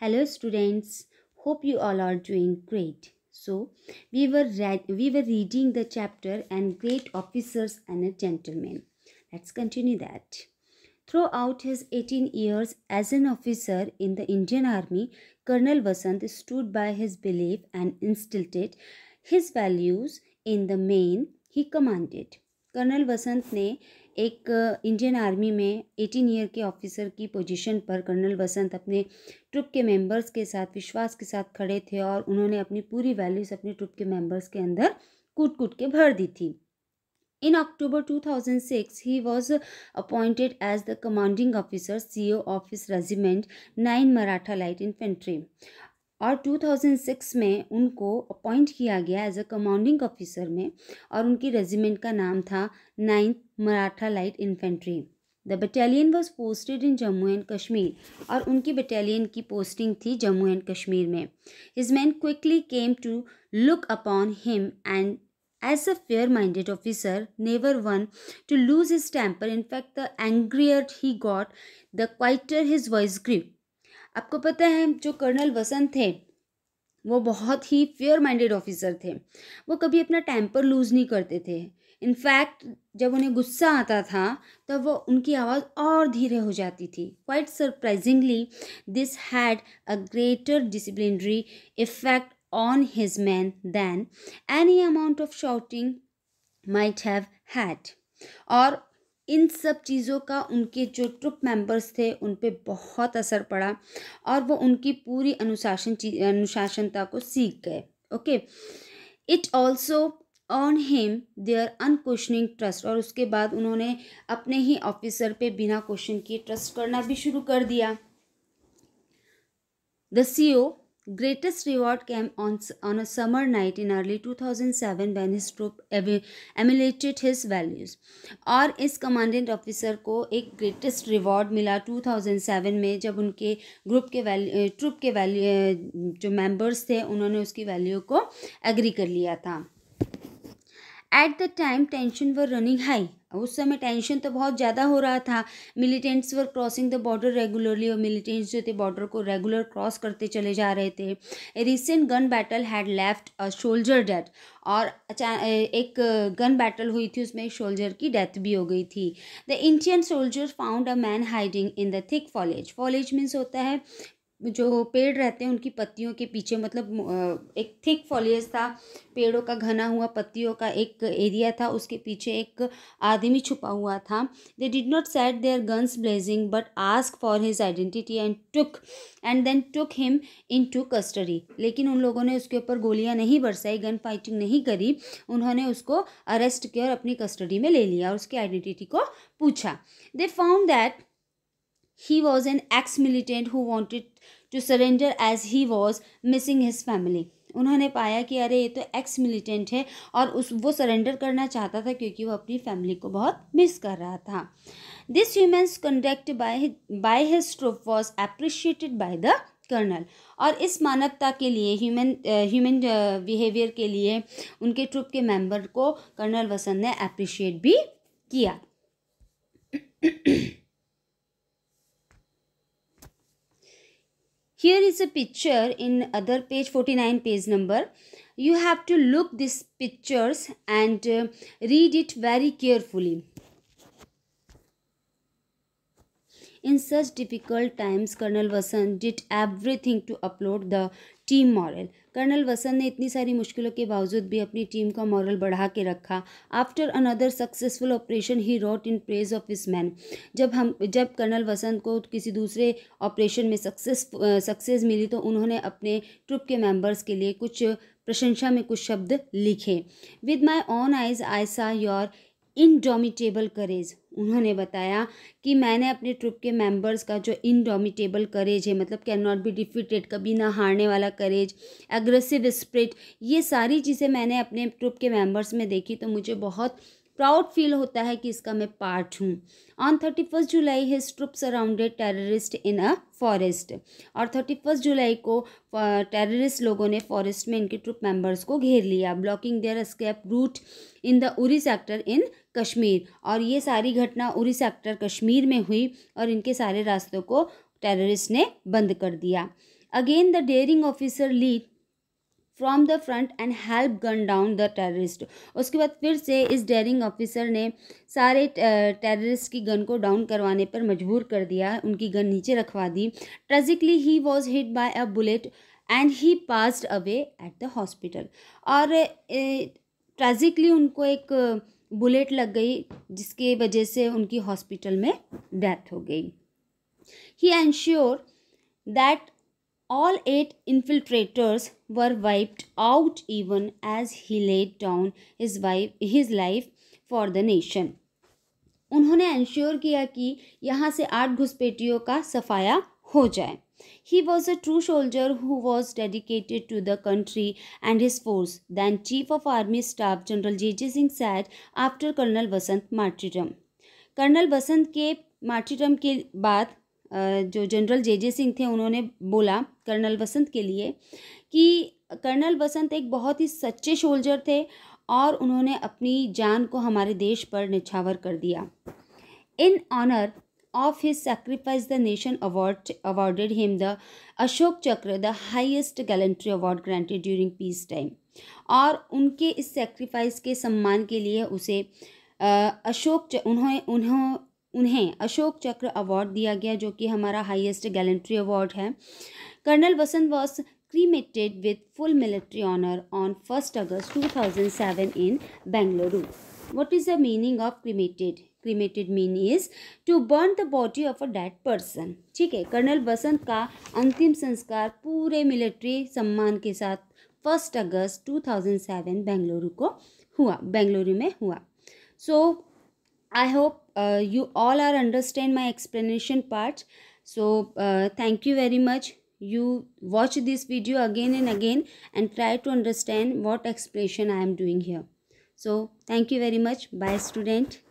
hello students hope you all are doing great so we were read, we were reading the chapter and great officers and a gentleman let's continue that throughout his 18 years as an officer in the indian army colonel vasant stood by his belief and instilled his values in the men he commanded colonel vasant ne एक Indian army में eighteen year के officer की position पर colonel Basant अपने troop के members के साथ विश्वास के साथ खड़े थे और उन्होंने अपनी पूरी वैल्यूज अपने ट्रुप के मेंबर्स के अंदर कूट कूट के भर दी थी in October 2006, he was appointed as the commanding officer CO office regiment nine Maratha light infantry और 2006 में उनको अपॉइंट किया गया एज अ कमांडिंग ऑफिसर में और उनकी रेजिमेंट का नाम था ninth Maratha light infantry the battalion was posted in Jammu and Kashmir और उनकी बटालियन की पोस्टिंग थी जम्मू एंड कश्मीर में his man quickly came to look upon him and as a fair minded officer never one to lose his temper. In fact the the he he the quieter his voice voice आपको पता है जो colonel वसंत थे वो बहुत ही fair minded officer थे वो कभी अपना टेम्पर लूज़ नहीं करते थे इनफैक्ट जब उन्हें गुस्सा आता था तब वो उनकी आवाज़ और धीरे हो जाती थी quite surprisingly this had a greater disciplinary effect on his man than any amount of shouting might have had और इन सब चीज़ों का उनके जो ट्रुप मेंबर्स थे उन पर बहुत असर पड़ा और वो उनकी पूरी अनुशासन अनुशासनता को सीख गए okay it also on him their unquestioning trust और उसके बाद उन्होंने अपने ही ऑफिसर पे बिना क्वेश्चन किए ट्रस्ट करना भी शुरू कर दिया the C O greatest reward came on, on a summer night in early 2007 when his troop emulated his values और इस कमांडेंट ऑफिसर को एक ग्रेटेस्ट रिवॉर्ड मिला 2007 में जब उनके ग्रुप के वैल्यू ट्रुप के वैल्यू जो मेंबर्स थे उन्होंने उसकी वैल्यू को एग्री कर लिया था at the time tension were running high उस समय टेंशन तो बहुत ज़्यादा हो रहा था militants were crossing the border regularly और मिलिटेंट्स जो थे बॉर्डर को रेगुलर क्रॉस करते चले जा रहे थे a recent gun battle had left a soldier death और एक गन बैटल हुई थी उसमें एक शोल्जर की डेथ भी हो गई थी the Indian soldier found a man hiding in the thick foliage foliage means होता है जो पेड़ रहते हैं उनकी पत्तियों के पीछे मतलब एक थिक फॉलियस था पेड़ों का घना हुआ पत्तियों का एक एरिया था उसके पीछे एक आदमी छुपा हुआ था they did not set their guns blazing but ask for his identity and took and then took him into custody लेकिन उन लोगों ने उसके ऊपर गोलियां नहीं बरसाई गन फाइटिंग नहीं करी उन्होंने उसको अरेस्ट किया और अपनी कस्टडी में ले लिया और उसकी आइडेंटिटी को पूछा they found that He was an ex-militant who wanted to surrender as he was missing his family. उन्होंने पाया कि अरे ये तो एक्स मिलिटेंट है और उस वो सरेंडर करना चाहता था क्योंकि वो अपनी फैमिली को बहुत मिस कर रहा था this humans conduct by by his troop was appreciated by the colonel और इस मानवता के लिए ह्यूमन ह्यूमन बिहेवियर के लिए उनके ट्रुप के मेंबर को कर्नल वसंत ने अप्रिशिएट भी किया here is a picture in other page 49 page number you have to look these pictures and uh, read it very carefully in such difficult times Colonel Vasant did everything to uphold the team morale Colonel Vasant ने इतनी सारी मुश्किलों के बावजूद भी अपनी team का moral बढ़ा के रखा after another successful operation he wrote in praise of इस मैन जब हम जब कर्नल वसन को किसी दूसरे ऑपरेशन में सक्सेस सक्सेस मिली तो उन्होंने अपने ट्रुप के मेंबर्स के लिए कुछ प्रशंसा में कुछ शब्द लिखे with my own eyes I saw your indomitable करेज उन्होंने बताया कि मैंने अपने ट्रुप के मेंबर्स का जो इनडोमिटेबल करेज है मतलब कैन नॉट बी डिफिटेड कभी ना हारने वाला करेज एग्रेसिव स्प्रिट ये सारी चीज़ें मैंने अपने ट्रुप के मेंबर्स में देखी तो मुझे बहुत प्राउड फील होता है कि इसका मैं पार्ट हूँ on thirty first July his troop surrounded terrorist in a forest और थर्टी फर्स्ट जुलाई को टेररिस्ट लोगों ने फॉरेस्ट में इनके ट्रुप मेंबर्स को घेर लिया blocking their escape route in the Uri sector in Kashmir और ये सारी घटना उरी सेक्टर कश्मीर में हुई और इनके सारे रास्तों को टेररिस्ट ने बंद कर दिया again the daring officer lead from the front and help gun down the terrorist उसके बाद फिर से इस डेयरिंग ऑफिसर ने सारे टेररिस्ट की गन को डाउन करवाने पर मजबूर कर दिया उनकी गन नीचे रखवा दी tragically he was hit by a bullet and he passed away at the hospital और ट्रेजिकली उनको एक बुलेट लग गई जिसके वजह से उनकी हॉस्पिटल में डेथ हो गई he ensure that All eight infiltrators were wiped out even as he laid down his, wife, his life for the nation. उन्होंने इंश्योर किया कि यहाँ से आठ घुसपैठियों का सफाया हो जाए He was a true soldier who was dedicated to the country and his force. Then Chief of Army Staff General J.J. Singh said after Colonel Basant martyrdom. Colonel Basant के मार्टिरम के बाद जो जनरल जे जे सिंह थे उन्होंने बोला कर्नल वसंत के लिए कि कर्नल वसंत एक बहुत ही सच्चे सोल्जर थे और उन्होंने अपनी जान को हमारे देश पर निछावर कर दिया in honour of his sacrifice the nation award awarded him the Ashoka Chakra the highest gallantry award granted during peace time और उनके इस सेक्रीफाइस के सम्मान के लिए उसे अशोक उन्होंने उन्हों उन्हें अशोक चक्र अवार्ड दिया गया जो कि हमारा हाईएस्ट गैलेंट्री अवार्ड है Colonel Vasant was cremated with full military honour on first August two thousand seven in Bengaluru what is the meaning of cremated cremated mean is to burn the body of a dead person ठीक है colonel बसंत का अंतिम संस्कार पूरे military सम्मान के साथ first August two thousand seven Bengaluru को हुआ बेंगलुरु में हुआ so I hope uh, you all are understand my explanation part so uh, thank you very much you watch this video again and again and try to understand what explanation i am doing here so thank you very much bye student